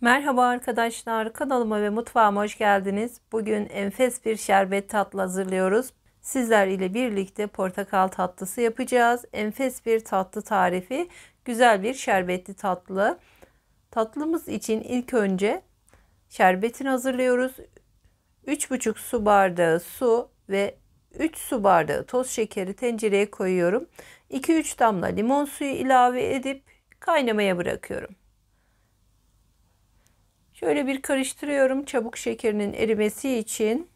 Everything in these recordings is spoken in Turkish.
Merhaba arkadaşlar kanalıma ve mutfağıma hoş geldiniz. Bugün enfes bir şerbet tatlı hazırlıyoruz. Sizler ile birlikte portakal tatlısı yapacağız. Enfes bir tatlı tarifi, güzel bir şerbetli tatlı. Tatlımız için ilk önce şerbetini hazırlıyoruz. 3,5 su bardağı su ve 3 su bardağı toz şekeri tencereye koyuyorum. 2-3 damla limon suyu ilave edip kaynamaya bırakıyorum. Şöyle bir karıştırıyorum çabuk şekerinin erimesi için.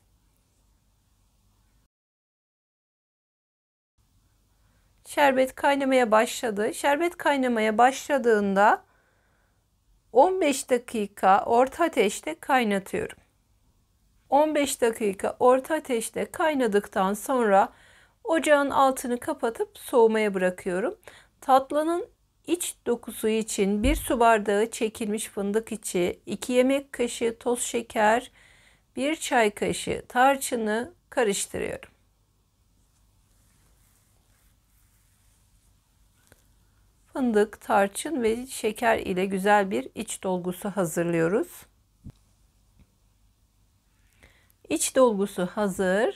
Şerbet kaynamaya başladı. Şerbet kaynamaya başladığında 15 dakika orta ateşte kaynatıyorum. 15 dakika orta ateşte kaynadıktan sonra ocağın altını kapatıp soğumaya bırakıyorum. Tatlının İç dokusu için 1 su bardağı çekilmiş fındık içi, 2 yemek kaşığı toz şeker, 1 çay kaşığı tarçını karıştırıyorum. Fındık, tarçın ve şeker ile güzel bir iç dolgusu hazırlıyoruz. İç dolgusu hazır.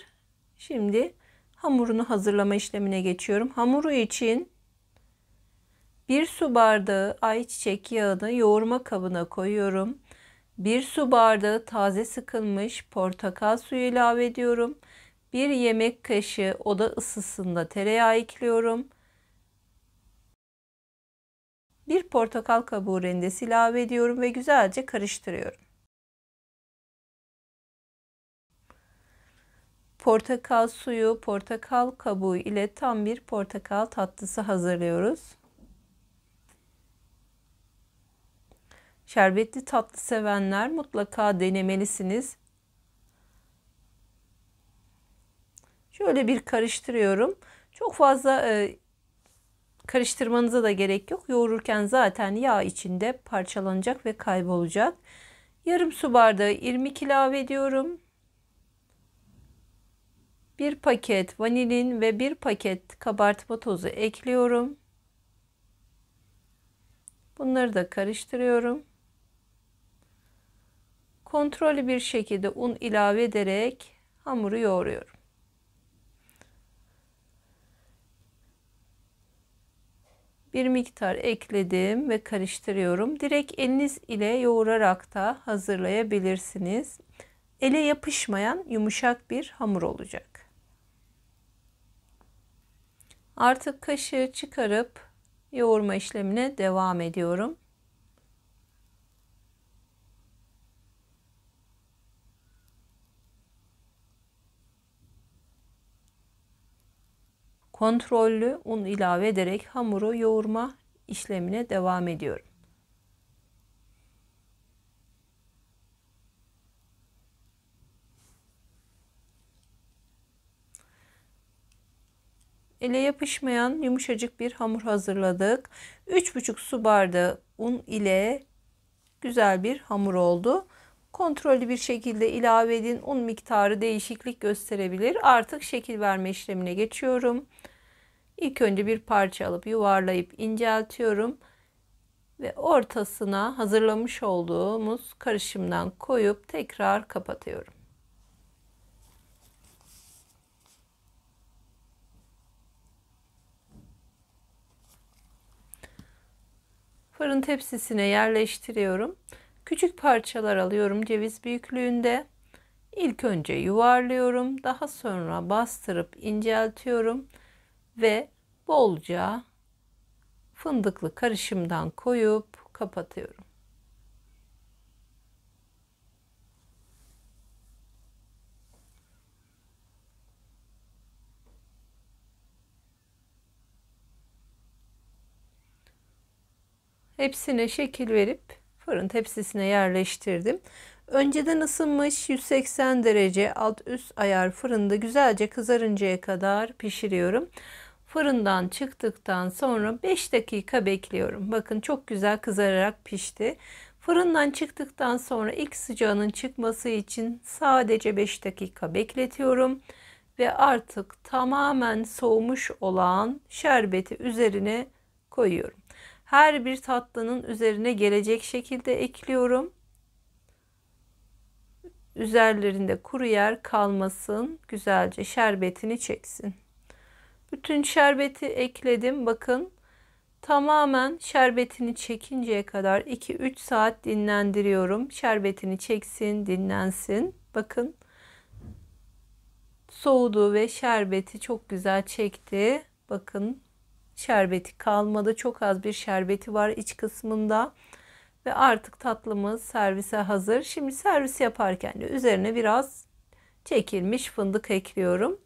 Şimdi hamurunu hazırlama işlemine geçiyorum. Hamuru için 1 su bardağı ayçiçek yağını yoğurma kabına koyuyorum. 1 su bardağı taze sıkılmış portakal suyu ilave ediyorum. 1 yemek kaşığı oda ısısında tereyağı ekliyorum. 1 portakal kabuğu rendesi ilave ediyorum ve güzelce karıştırıyorum. Portakal suyu, portakal kabuğu ile tam bir portakal tatlısı hazırlıyoruz. Şerbetli tatlı sevenler mutlaka denemelisiniz. Şöyle bir karıştırıyorum. Çok fazla e, karıştırmanıza da gerek yok. Yoğururken zaten yağ içinde parçalanacak ve kaybolacak. Yarım su bardağı irmik ilave ediyorum. Bir paket vanilin ve bir paket kabartma tozu ekliyorum. Bunları da karıştırıyorum kontrollü bir şekilde un ilave ederek hamuru yoğuruyorum. bir miktar ekledim ve karıştırıyorum. Direkt eliniz ile yoğurarak da hazırlayabilirsiniz. Ele yapışmayan yumuşak bir hamur olacak. Artık kaşığı çıkarıp yoğurma işlemine devam ediyorum. Kontrollü un ilave ederek hamuru yoğurma işlemine devam ediyorum. ele yapışmayan yumuşacık bir hamur hazırladık. 3,5 su bardağı un ile güzel bir hamur oldu kontrollü bir şekilde ilave edin. Un miktarı değişiklik gösterebilir. Artık şekil verme işlemine geçiyorum. İlk önce bir parça alıp yuvarlayıp inceltiyorum ve ortasına hazırlamış olduğumuz karışımdan koyup tekrar kapatıyorum. Fırın tepsisine yerleştiriyorum. Küçük parçalar alıyorum ceviz büyüklüğünde. İlk önce yuvarlıyorum, daha sonra bastırıp inceltiyorum ve bolca fındıklı karışımdan koyup kapatıyorum. Hepsine şekil verip fırın tepsisine yerleştirdim. Önceden ısınmış 180 derece alt üst ayar fırında güzelce kızarıncaya kadar pişiriyorum. Fırından çıktıktan sonra 5 dakika bekliyorum. Bakın çok güzel kızararak pişti. Fırından çıktıktan sonra ilk sıcağının çıkması için sadece 5 dakika bekletiyorum ve artık tamamen soğumuş olan şerbeti üzerine koyuyorum her bir tatlının üzerine gelecek şekilde ekliyorum. Üzerlerinde kuru yer kalmasın. Güzelce şerbetini çeksin. Bütün şerbeti ekledim. Bakın tamamen şerbetini çekinceye kadar 2-3 saat dinlendiriyorum. Şerbetini çeksin, dinlensin. Bakın soğudu ve şerbeti çok güzel çekti. Bakın şerbeti kalmadı. Çok az bir şerbeti var iç kısmında. Ve artık tatlımız servise hazır. Şimdi servis yaparken de üzerine biraz çekilmiş fındık ekliyorum.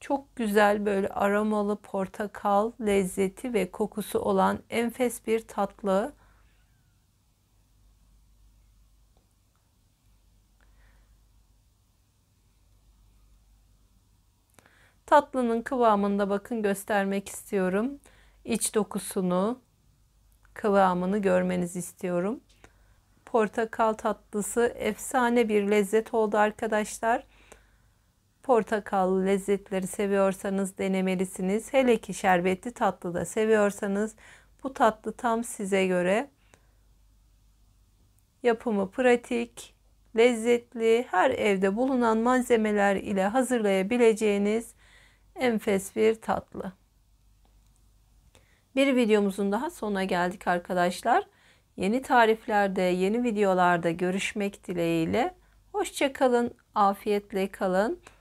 Çok güzel böyle aromalı portakal lezzeti ve kokusu olan enfes bir tatlı. Tatlının kıvamında bakın göstermek istiyorum. İç dokusunu, kıvamını görmenizi istiyorum. Portakal tatlısı efsane bir lezzet oldu arkadaşlar. portakal lezzetleri seviyorsanız denemelisiniz. Hele ki şerbetli tatlı da seviyorsanız bu tatlı tam size göre. Yapımı pratik, lezzetli, her evde bulunan malzemeler ile hazırlayabileceğiniz enfes bir tatlı. Bir videomuzun daha sonuna geldik arkadaşlar. Yeni tariflerde, yeni videolarda görüşmek dileğiyle. Hoşçakalın, afiyetle kalın.